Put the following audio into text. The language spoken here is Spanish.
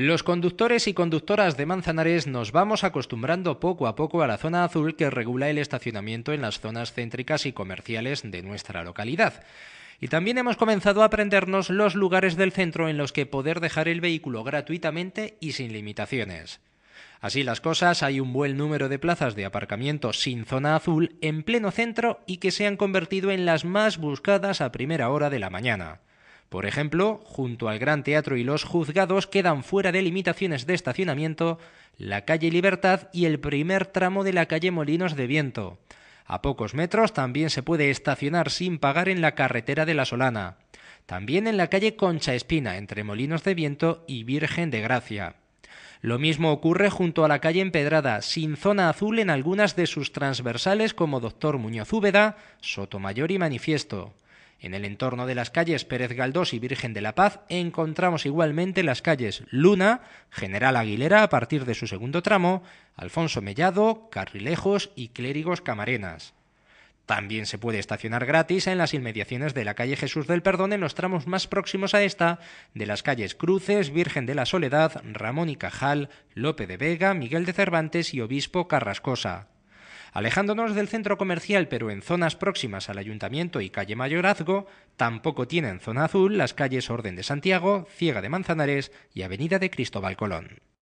Los conductores y conductoras de Manzanares nos vamos acostumbrando poco a poco a la zona azul que regula el estacionamiento en las zonas céntricas y comerciales de nuestra localidad. Y también hemos comenzado a aprendernos los lugares del centro en los que poder dejar el vehículo gratuitamente y sin limitaciones. Así las cosas, hay un buen número de plazas de aparcamiento sin zona azul en pleno centro y que se han convertido en las más buscadas a primera hora de la mañana. Por ejemplo, junto al Gran Teatro y los juzgados quedan fuera de limitaciones de estacionamiento la calle Libertad y el primer tramo de la calle Molinos de Viento. A pocos metros también se puede estacionar sin pagar en la carretera de la Solana. También en la calle Concha Espina, entre Molinos de Viento y Virgen de Gracia. Lo mismo ocurre junto a la calle Empedrada, sin zona azul en algunas de sus transversales como Doctor Muñoz Úbeda, Sotomayor y Manifiesto. En el entorno de las calles Pérez Galdós y Virgen de la Paz encontramos igualmente las calles Luna, General Aguilera a partir de su segundo tramo, Alfonso Mellado, Carrilejos y Clérigos Camarenas. También se puede estacionar gratis en las inmediaciones de la calle Jesús del Perdón en los tramos más próximos a esta, de las calles Cruces, Virgen de la Soledad, Ramón y Cajal, Lope de Vega, Miguel de Cervantes y Obispo Carrascosa. Alejándonos del centro comercial, pero en zonas próximas al Ayuntamiento y calle Mayorazgo, tampoco tienen zona azul las calles Orden de Santiago, Ciega de Manzanares y Avenida de Cristóbal Colón.